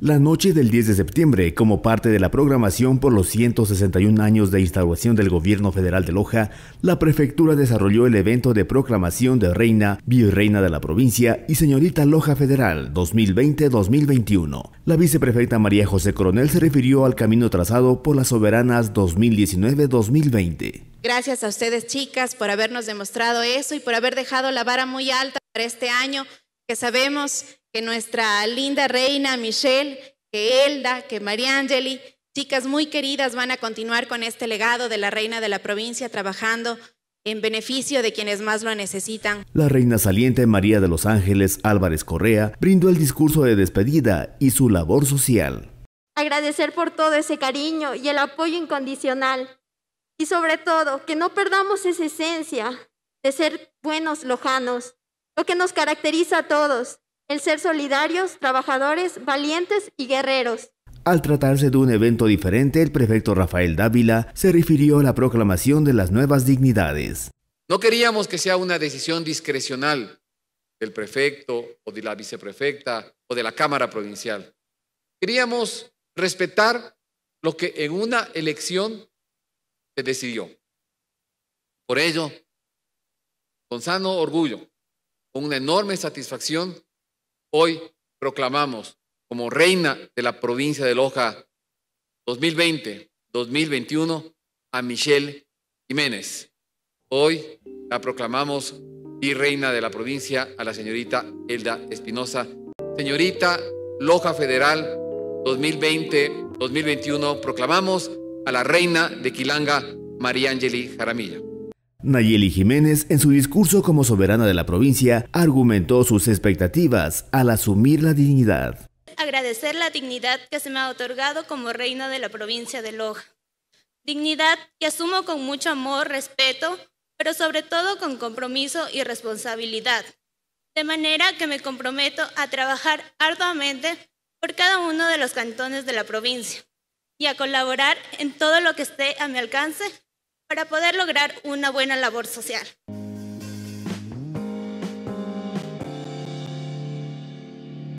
La noche del 10 de septiembre, como parte de la programación por los 161 años de instauración del gobierno federal de Loja, la prefectura desarrolló el evento de proclamación de Reina, Virreina de la provincia y Señorita Loja Federal 2020-2021. La viceprefecta María José Coronel se refirió al camino trazado por las soberanas 2019-2020. Gracias a ustedes chicas por habernos demostrado eso y por haber dejado la vara muy alta para este año que sabemos que nuestra linda reina Michelle, que Elda, que María Angeli, chicas muy queridas, van a continuar con este legado de la reina de la provincia trabajando en beneficio de quienes más lo necesitan. La reina saliente María de los Ángeles Álvarez Correa brindó el discurso de despedida y su labor social. Agradecer por todo ese cariño y el apoyo incondicional. Y sobre todo, que no perdamos esa esencia de ser buenos lojanos, lo que nos caracteriza a todos, el ser solidarios, trabajadores, valientes y guerreros. Al tratarse de un evento diferente, el prefecto Rafael Dávila se refirió a la proclamación de las nuevas dignidades. No queríamos que sea una decisión discrecional del prefecto o de la viceprefecta o de la Cámara Provincial. Queríamos respetar lo que en una elección se decidió. Por ello, con sano orgullo, una enorme satisfacción, hoy proclamamos como reina de la provincia de Loja 2020-2021 a Michelle Jiménez. Hoy la proclamamos y reina de la provincia a la señorita Elda Espinosa. Señorita Loja Federal 2020-2021, proclamamos a la reina de Quilanga, María Angeli Jaramilla. Nayeli Jiménez, en su discurso como soberana de la provincia, argumentó sus expectativas al asumir la dignidad. Agradecer la dignidad que se me ha otorgado como reina de la provincia de Loja. Dignidad que asumo con mucho amor, respeto, pero sobre todo con compromiso y responsabilidad. De manera que me comprometo a trabajar arduamente por cada uno de los cantones de la provincia y a colaborar en todo lo que esté a mi alcance para poder lograr una buena labor social.